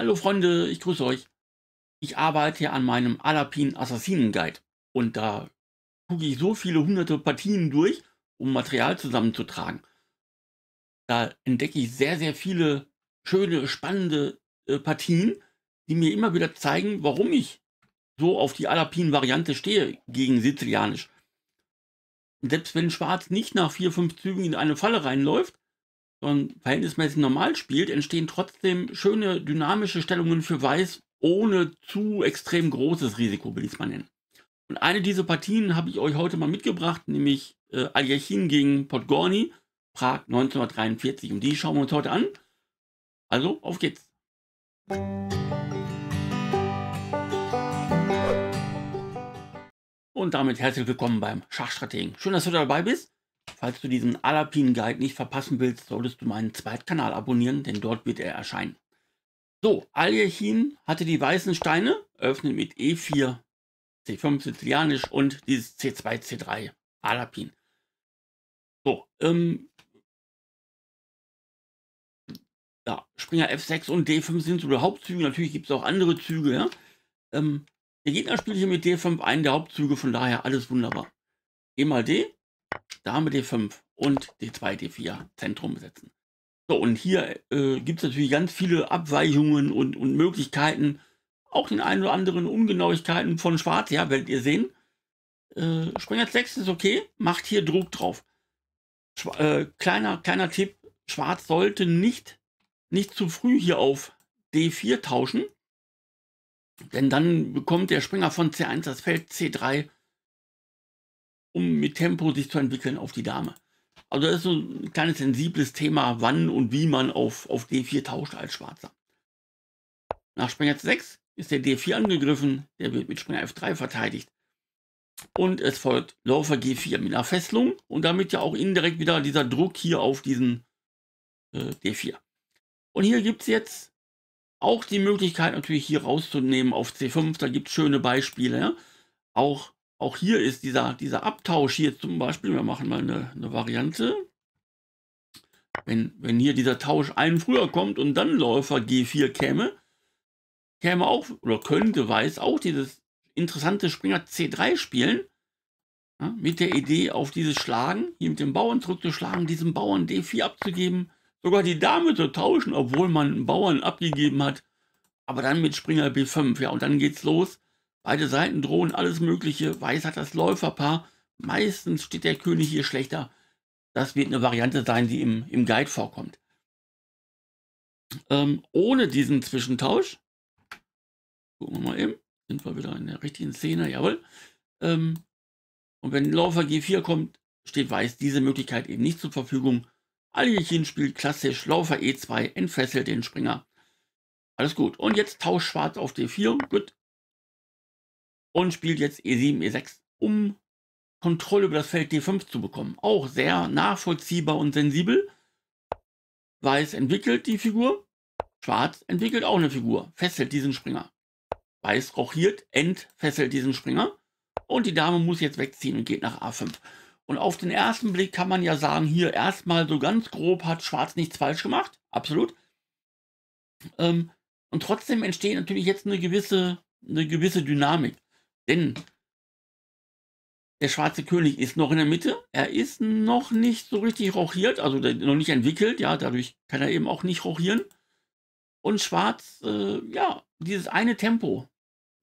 Hallo Freunde, ich grüße euch. Ich arbeite an meinem Alapin Assassinen Guide und da gucke ich so viele hunderte Partien durch, um Material zusammenzutragen. Da entdecke ich sehr, sehr viele schöne, spannende äh, Partien, die mir immer wieder zeigen, warum ich so auf die Alapin-Variante stehe gegen Sizilianisch. Selbst wenn Schwarz nicht nach vier, fünf Zügen in eine Falle reinläuft, und verhältnismäßig normal spielt, entstehen trotzdem schöne dynamische Stellungen für Weiß ohne zu extrem großes Risiko, will ich es mal nennen. Und eine dieser Partien habe ich euch heute mal mitgebracht, nämlich äh, Aljachin gegen Podgorny, Prag 1943. Und die schauen wir uns heute an. Also, auf geht's. Und damit herzlich willkommen beim Schachstrategen. Schön, dass du dabei bist. Falls du diesen Alapin Guide nicht verpassen willst, solltest du meinen Zweitkanal abonnieren, denn dort wird er erscheinen. So, Aljechin hatte die weißen Steine, öffnet mit E4, C5 Sizilianisch und dieses C2, C3 Alapin. So, ähm, ja, Springer F6 und D5 sind so die Hauptzüge. Natürlich gibt es auch andere Züge. Ja? Ähm, der Gegner spielt hier mit D5 einen der Hauptzüge, von daher alles wunderbar. E mal D, Dame D5 und D2, D4 Zentrum setzen. So, und hier äh, gibt es natürlich ganz viele Abweichungen und, und Möglichkeiten, auch den einen oder anderen Ungenauigkeiten von Schwarz, ja, werdet ihr sehen. Äh, Springer 6 ist okay, macht hier Druck drauf. Schwa äh, kleiner, kleiner Tipp, Schwarz sollte nicht, nicht zu früh hier auf D4 tauschen, denn dann bekommt der Springer von C1 das Feld C3 um mit Tempo sich zu entwickeln auf die Dame. Also das ist so ein kleines sensibles Thema, wann und wie man auf, auf D4 tauscht als Schwarzer. Nach Springer C6 ist der D4 angegriffen, der wird mit Springer F3 verteidigt. Und es folgt Läufer G4 mit einer Fesselung und damit ja auch indirekt wieder dieser Druck hier auf diesen äh, D4. Und hier gibt es jetzt auch die Möglichkeit natürlich hier rauszunehmen auf C5, da gibt es schöne Beispiele. Ja? Auch auch hier ist dieser, dieser Abtausch hier zum Beispiel, wir machen mal eine, eine Variante. Wenn, wenn hier dieser Tausch einen früher kommt und dann Läufer G4 käme, käme auch oder könnte Weiß auch dieses interessante Springer C3 spielen. Ja, mit der Idee auf dieses Schlagen, hier mit dem Bauern zurückzuschlagen, diesem Bauern D4 abzugeben, sogar die Dame zu tauschen, obwohl man einen Bauern abgegeben hat, aber dann mit Springer B5. Ja, und dann geht's los. Beide Seiten drohen alles Mögliche. Weiß hat das Läuferpaar. Meistens steht der König hier schlechter. Das wird eine Variante sein, die im, im Guide vorkommt. Ähm, ohne diesen Zwischentausch, gucken wir mal eben, sind wir wieder in der richtigen Szene, jawohl. Ähm, und wenn Läufer G4 kommt, steht Weiß diese Möglichkeit eben nicht zur Verfügung. Aliechen spielt klassisch Läufer E2, entfesselt den Springer. Alles gut. Und jetzt tauscht Schwarz auf D4. Gut, und spielt jetzt E7, E6, um Kontrolle über das Feld D5 zu bekommen. Auch sehr nachvollziehbar und sensibel. Weiß entwickelt die Figur, Schwarz entwickelt auch eine Figur, fesselt diesen Springer. Weiß rochiert, entfesselt diesen Springer und die Dame muss jetzt wegziehen und geht nach A5. Und auf den ersten Blick kann man ja sagen, hier erstmal so ganz grob hat Schwarz nichts falsch gemacht, absolut. Ähm, und trotzdem entsteht natürlich jetzt eine gewisse, eine gewisse Dynamik. Denn der schwarze König ist noch in der Mitte. Er ist noch nicht so richtig rochiert, also noch nicht entwickelt. Ja, dadurch kann er eben auch nicht rochieren. Und schwarz, äh, ja, dieses eine Tempo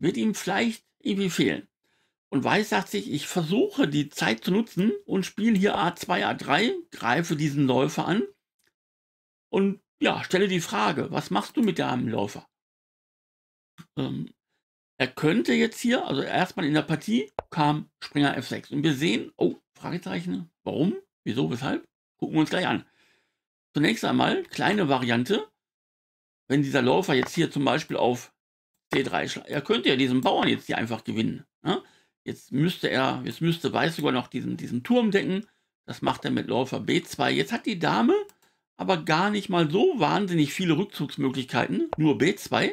wird ihm vielleicht irgendwie fehlen. Und weiß sagt sich, ich versuche die Zeit zu nutzen und spiele hier A2, A3, greife diesen Läufer an und ja, stelle die Frage, was machst du mit deinem Läufer? Ähm, er könnte jetzt hier, also erstmal in der Partie kam Springer F6. Und wir sehen, oh, Fragezeichen, warum, wieso, weshalb? Gucken wir uns gleich an. Zunächst einmal, kleine Variante, wenn dieser Läufer jetzt hier zum Beispiel auf C3 schlägt, er könnte ja diesen Bauern jetzt hier einfach gewinnen. Ne? Jetzt müsste er, jetzt müsste Weiß sogar noch diesen, diesen Turm decken. Das macht er mit Läufer B2. Jetzt hat die Dame aber gar nicht mal so wahnsinnig viele Rückzugsmöglichkeiten, nur B2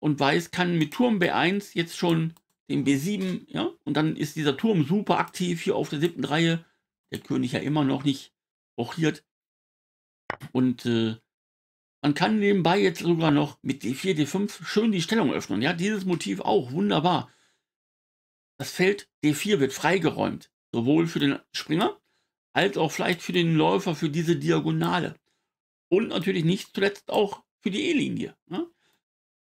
und weiß, kann mit Turm B1 jetzt schon den B7, ja, und dann ist dieser Turm super aktiv hier auf der siebten Reihe. Der König ja immer noch nicht rochiert. Und äh, man kann nebenbei jetzt sogar noch mit D4, D5 schön die Stellung öffnen. Ja, dieses Motiv auch, wunderbar. Das Feld D4 wird freigeräumt, sowohl für den Springer als auch vielleicht für den Läufer für diese Diagonale. Und natürlich nicht zuletzt auch für die E-Linie. Ne?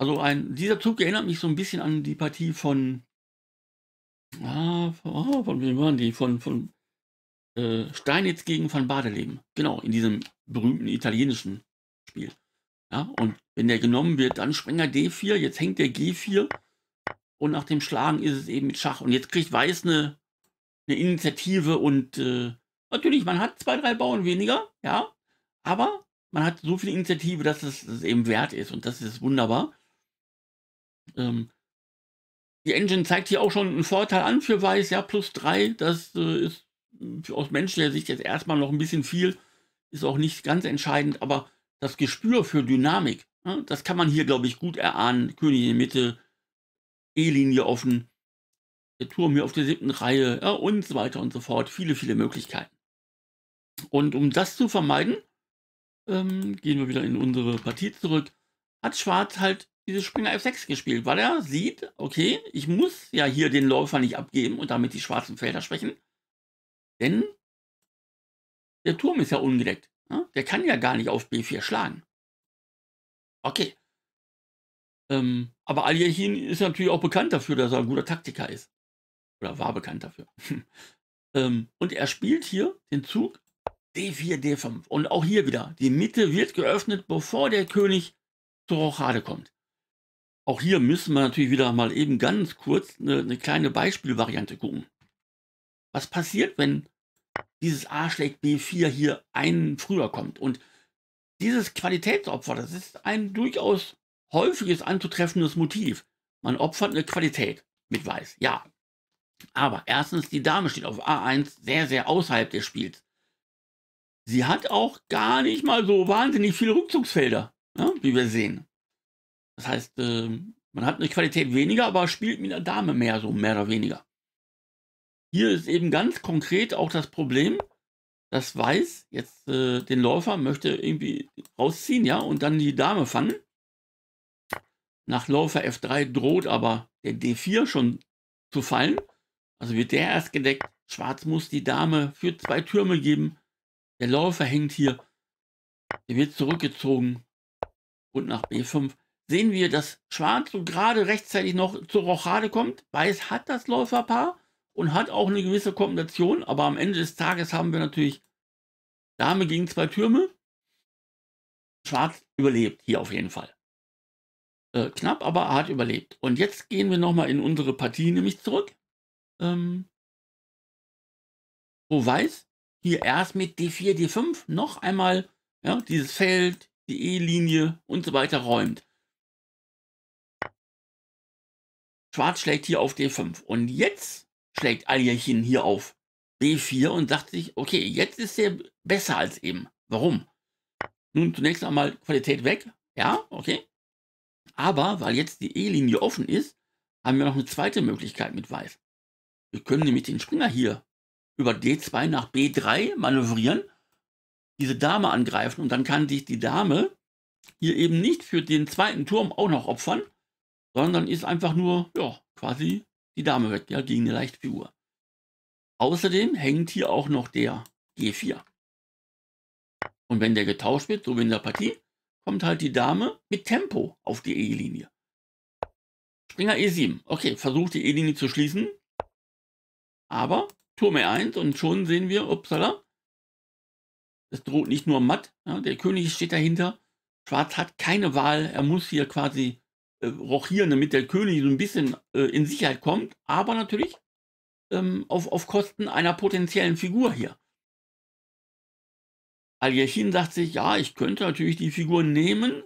Also ein, dieser Zug erinnert mich so ein bisschen an die Partie ah, von, ah, von, wem waren die? Von, von äh, Steinitz gegen Van Badeleben. Genau, in diesem berühmten italienischen Spiel. Ja, und wenn der genommen wird, dann Springer D4, jetzt hängt der G4 und nach dem Schlagen ist es eben mit Schach. Und jetzt kriegt Weiß eine, eine Initiative und äh, natürlich, man hat zwei, drei Bauern weniger, ja, aber man hat so viel Initiative, dass es, dass es eben wert ist und das ist wunderbar. Ähm, die Engine zeigt hier auch schon einen Vorteil an für Weiß, ja, plus 3. Das äh, ist hm, aus menschlicher Sicht jetzt erstmal noch ein bisschen viel, ist auch nicht ganz entscheidend, aber das Gespür für Dynamik, ja, ne, das kann man hier, glaube ich, gut erahnen. König in der Mitte, E-Linie offen, der Turm hier auf der siebten Reihe ja, und so weiter und so fort. Viele, viele Möglichkeiten. Und um das zu vermeiden, ähm, gehen wir wieder in unsere Partie zurück, hat Schwarz halt dieses Springer F6 gespielt, weil er sieht, okay, ich muss ja hier den Läufer nicht abgeben und damit die schwarzen Felder sprechen, denn der Turm ist ja ungedeckt. Ne? Der kann ja gar nicht auf B4 schlagen. Okay. Ähm, aber Aliachin ist natürlich auch bekannt dafür, dass er ein guter Taktiker ist. Oder war bekannt dafür. ähm, und er spielt hier den Zug D4, D5. Und auch hier wieder, die Mitte wird geöffnet, bevor der König zur Rochade kommt. Auch hier müssen wir natürlich wieder mal eben ganz kurz eine, eine kleine Beispielvariante gucken. Was passiert, wenn dieses A schlägt B4 hier einen früher kommt? Und dieses Qualitätsopfer, das ist ein durchaus häufiges anzutreffendes Motiv. Man opfert eine Qualität mit Weiß, ja. Aber erstens, die Dame steht auf A1 sehr, sehr außerhalb des Spiels. Sie hat auch gar nicht mal so wahnsinnig viele Rückzugsfelder, ja, ne, wie wir sehen. Das heißt, äh, man hat eine Qualität weniger, aber spielt mit einer Dame mehr, so mehr oder weniger. Hier ist eben ganz konkret auch das Problem, dass Weiß jetzt äh, den Läufer möchte irgendwie rausziehen, ja, und dann die Dame fangen. Nach Läufer F3 droht aber der D4 schon zu fallen. Also wird der erst gedeckt. Schwarz muss die Dame für zwei Türme geben. Der Läufer hängt hier. Der wird zurückgezogen und nach B5 sehen wir, dass Schwarz so gerade rechtzeitig noch zur Rochade kommt. Weiß hat das Läuferpaar und hat auch eine gewisse Kombination, aber am Ende des Tages haben wir natürlich Dame gegen zwei Türme. Schwarz überlebt hier auf jeden Fall. Äh, knapp, aber er hat überlebt. Und jetzt gehen wir nochmal in unsere Partie nämlich zurück. Ähm, wo Weiß hier erst mit D4, D5 noch einmal ja, dieses Feld, die E-Linie und so weiter räumt. Schwarz schlägt hier auf D5. Und jetzt schlägt Alierchen hier auf B4 und sagt sich, okay, jetzt ist er besser als eben. Warum? Nun, zunächst einmal Qualität weg. Ja, okay. Aber weil jetzt die E-Linie offen ist, haben wir noch eine zweite Möglichkeit mit Weiß. Wir können nämlich den Springer hier über D2 nach B3 manövrieren, diese Dame angreifen und dann kann sich die Dame hier eben nicht für den zweiten Turm auch noch opfern, sondern ist einfach nur, ja, quasi die Dame weg, ja, gegen eine leichte Figur. Außerdem hängt hier auch noch der G4. Und wenn der getauscht wird, so wie in der Partie, kommt halt die Dame mit Tempo auf die E-Linie. Springer E7. Okay, versucht die E-Linie zu schließen. Aber Turm E1 und schon sehen wir, upsala, es droht nicht nur matt, ja, der König steht dahinter. Schwarz hat keine Wahl, er muss hier quasi äh, rochieren, damit der König so ein bisschen äh, in Sicherheit kommt, aber natürlich ähm, auf, auf Kosten einer potenziellen Figur hier. Al-Yashin sagt sich, ja, ich könnte natürlich die Figur nehmen,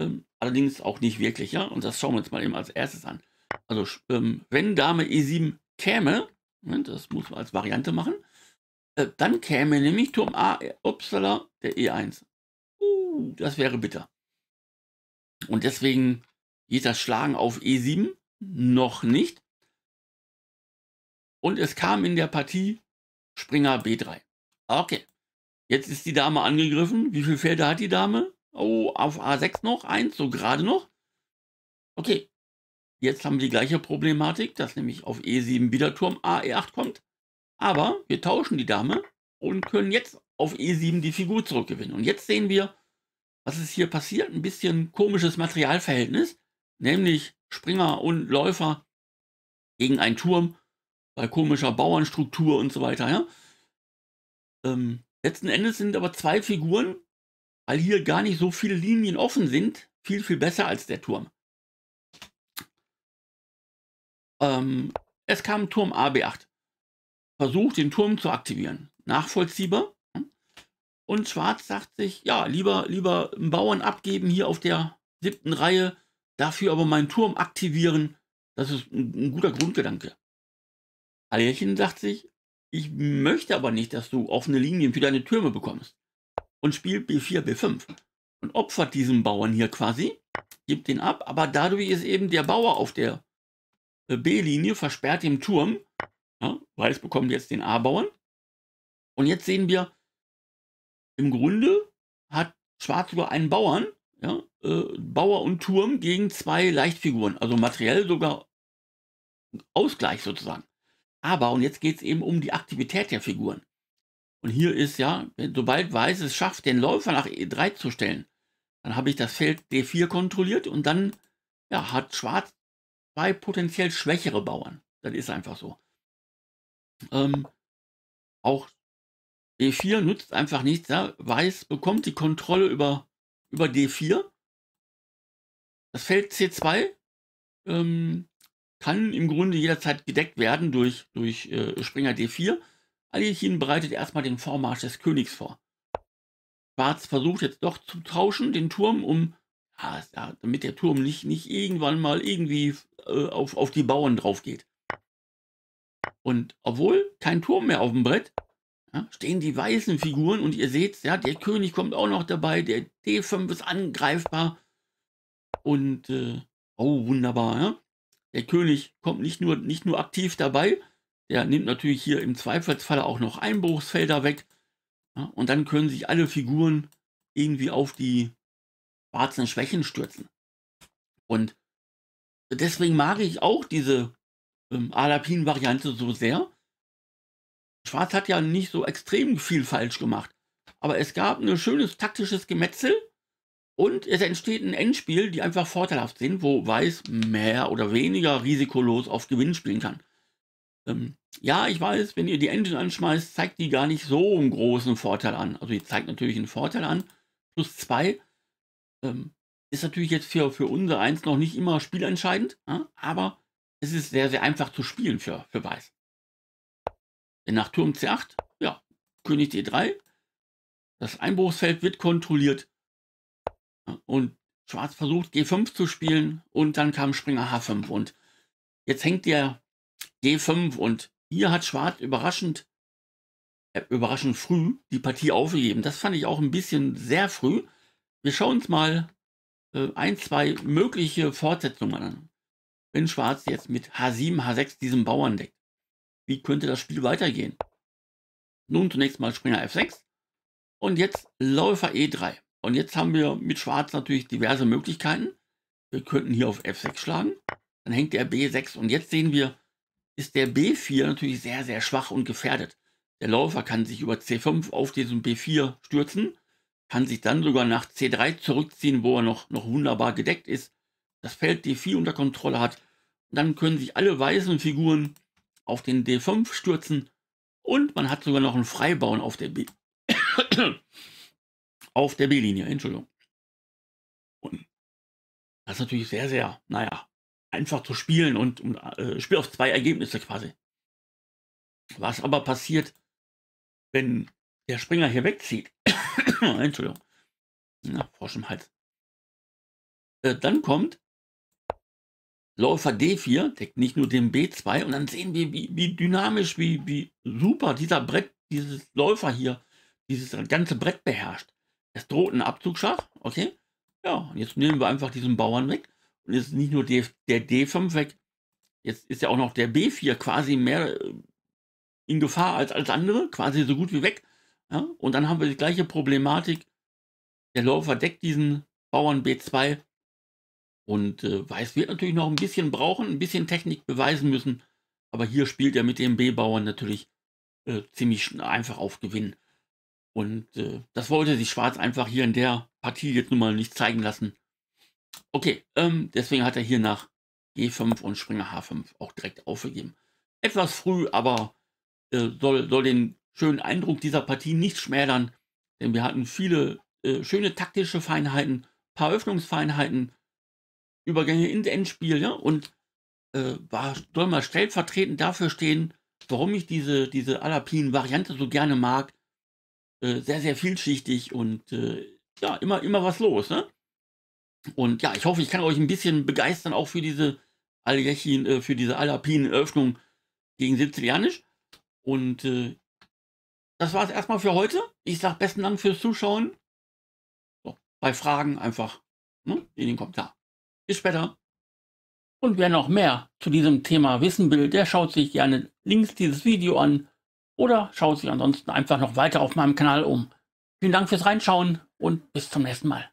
ähm, allerdings auch nicht wirklich, ja, und das schauen wir uns mal eben als erstes an. Also, ähm, wenn Dame E7 käme, ne, das muss man als Variante machen, äh, dann käme nämlich Turm A, äh, upsala, der E1. Uh, das wäre bitter. Und deswegen geht das Schlagen auf E7 noch nicht. Und es kam in der Partie Springer B3. Okay, jetzt ist die Dame angegriffen. Wie viele Felder hat die Dame? Oh, auf A6 noch, eins, so gerade noch. Okay, jetzt haben wir die gleiche Problematik, dass nämlich auf E7 wieder Turm A, E8 kommt. Aber wir tauschen die Dame und können jetzt auf E7 die Figur zurückgewinnen. Und jetzt sehen wir, was ist hier passiert. Ein bisschen komisches Materialverhältnis nämlich Springer und Läufer gegen einen Turm bei komischer Bauernstruktur und so weiter. Ja? Ähm, letzten Endes sind aber zwei Figuren, weil hier gar nicht so viele Linien offen sind, viel, viel besser als der Turm. Ähm, es kam Turm AB8. Versucht, den Turm zu aktivieren. Nachvollziehbar. Und Schwarz sagt sich, ja, lieber, lieber einen Bauern abgeben hier auf der siebten Reihe dafür aber meinen Turm aktivieren. Das ist ein, ein guter Grundgedanke. Hallöchen sagt sich, ich möchte aber nicht, dass du offene Linien für deine Türme bekommst. Und spielt B4, B5. Und opfert diesen Bauern hier quasi, gibt den ab, aber dadurch ist eben der Bauer auf der äh, B-Linie versperrt im Turm. Ja, Weiß bekommt jetzt den A-Bauern. Und jetzt sehen wir, im Grunde hat Schwarz sogar einen Bauern, ja, äh, Bauer und Turm gegen zwei Leichtfiguren, also materiell sogar Ausgleich sozusagen. Aber, und jetzt geht es eben um die Aktivität der Figuren. Und hier ist ja, sobald Weiß es schafft, den Läufer nach E3 zu stellen, dann habe ich das Feld D4 kontrolliert und dann ja, hat Schwarz zwei potenziell schwächere Bauern. Das ist einfach so. Ähm, auch E4 nutzt einfach nichts. Ja? Weiß bekommt die Kontrolle über über D4. Das Feld C2 ähm, kann im Grunde jederzeit gedeckt werden durch, durch äh, Springer D4. Alietin bereitet erstmal den Vormarsch des Königs vor. Schwarz versucht jetzt doch zu tauschen, den Turm, um, ja, damit der Turm nicht, nicht irgendwann mal irgendwie äh, auf, auf die Bauern drauf geht. Und obwohl kein Turm mehr auf dem Brett, ja, stehen die weißen Figuren und ihr seht, ja, der König kommt auch noch dabei, der D5 ist angreifbar und äh, oh, wunderbar, ja. Der König kommt nicht nur, nicht nur aktiv dabei, der nimmt natürlich hier im Zweifelsfall auch noch Einbruchsfelder weg ja, und dann können sich alle Figuren irgendwie auf die schwarzen Schwächen stürzen. Und deswegen mag ich auch diese ähm, Alapin-Variante so sehr, Schwarz hat ja nicht so extrem viel falsch gemacht. Aber es gab ein schönes taktisches Gemetzel und es entsteht ein Endspiel, die einfach vorteilhaft sind, wo Weiß mehr oder weniger risikolos auf Gewinn spielen kann. Ähm, ja, ich weiß, wenn ihr die Engine anschmeißt, zeigt die gar nicht so einen großen Vorteil an. Also die zeigt natürlich einen Vorteil an. Plus 2 ähm, ist natürlich jetzt für, für unser Eins noch nicht immer spielentscheidend, ja? Ne? aber es ist sehr, sehr einfach zu spielen für, für Weiß. Nach Turm C8, ja, König D3. Das Einbruchsfeld wird kontrolliert. Und Schwarz versucht G5 zu spielen und dann kam Springer H5. Und jetzt hängt der G5 und hier hat Schwarz überraschend, äh, überraschend früh die Partie aufgegeben. Das fand ich auch ein bisschen sehr früh. Wir schauen uns mal äh, ein, zwei mögliche Fortsetzungen an. Wenn Schwarz jetzt mit H7, H6 diesen Bauern deckt wie könnte das Spiel weitergehen? Nun zunächst mal Springer F6 und jetzt Läufer E3. Und jetzt haben wir mit Schwarz natürlich diverse Möglichkeiten. Wir könnten hier auf F6 schlagen, dann hängt der B6 und jetzt sehen wir, ist der B4 natürlich sehr, sehr schwach und gefährdet. Der Läufer kann sich über C5 auf diesen B4 stürzen, kann sich dann sogar nach C3 zurückziehen, wo er noch, noch wunderbar gedeckt ist, das Feld D4 unter Kontrolle hat. Und dann können sich alle weißen Figuren auf den D5 stürzen und man hat sogar noch ein Freibauen auf der B auf der B-Linie, Entschuldigung. Und das ist natürlich sehr, sehr, naja, einfach zu spielen und, und äh, Spiel auf zwei Ergebnisse quasi. Was aber passiert, wenn der Springer hier wegzieht, Entschuldigung, na, Frosch im Hals, äh, dann kommt Läufer D4 deckt nicht nur den B2 und dann sehen wir, wie, wie dynamisch, wie, wie super dieser Brett, dieses Läufer hier, dieses ganze Brett beherrscht. Es droht ein Abzugsschach, okay? Ja, und jetzt nehmen wir einfach diesen Bauern weg und jetzt ist nicht nur der, der D5 weg, jetzt ist ja auch noch der B4 quasi mehr äh, in Gefahr als alles andere, quasi so gut wie weg. Ja? Und dann haben wir die gleiche Problematik. Der Läufer deckt diesen Bauern B2 und äh, Weiß wird natürlich noch ein bisschen brauchen, ein bisschen Technik beweisen müssen. Aber hier spielt er mit dem B-Bauern natürlich äh, ziemlich einfach auf Gewinn. Und äh, das wollte sich Schwarz einfach hier in der Partie jetzt nun mal nicht zeigen lassen. Okay, ähm, deswegen hat er hier nach G5 und Springer H5 auch direkt aufgegeben. Etwas früh, aber äh, soll, soll den schönen Eindruck dieser Partie nicht schmälern, denn wir hatten viele äh, schöne taktische Feinheiten, paar Öffnungsfeinheiten, Übergänge ins Endspiel, ja, und äh, war, soll mal stellvertretend dafür stehen, warum ich diese, diese Alapin-Variante so gerne mag. Äh, sehr, sehr vielschichtig und äh, ja, immer, immer was los, ne? Und ja, ich hoffe, ich kann euch ein bisschen begeistern, auch für diese Aljechin, äh, für diese alapin öffnung gegen Sizilianisch. Und äh, das war es erstmal für heute. Ich sage besten Dank fürs Zuschauen. So, bei Fragen einfach ne, in den Kommentar. Bis später. Und wer noch mehr zu diesem Thema wissen will, der schaut sich gerne links dieses Video an oder schaut sich ansonsten einfach noch weiter auf meinem Kanal um. Vielen Dank fürs Reinschauen und bis zum nächsten Mal.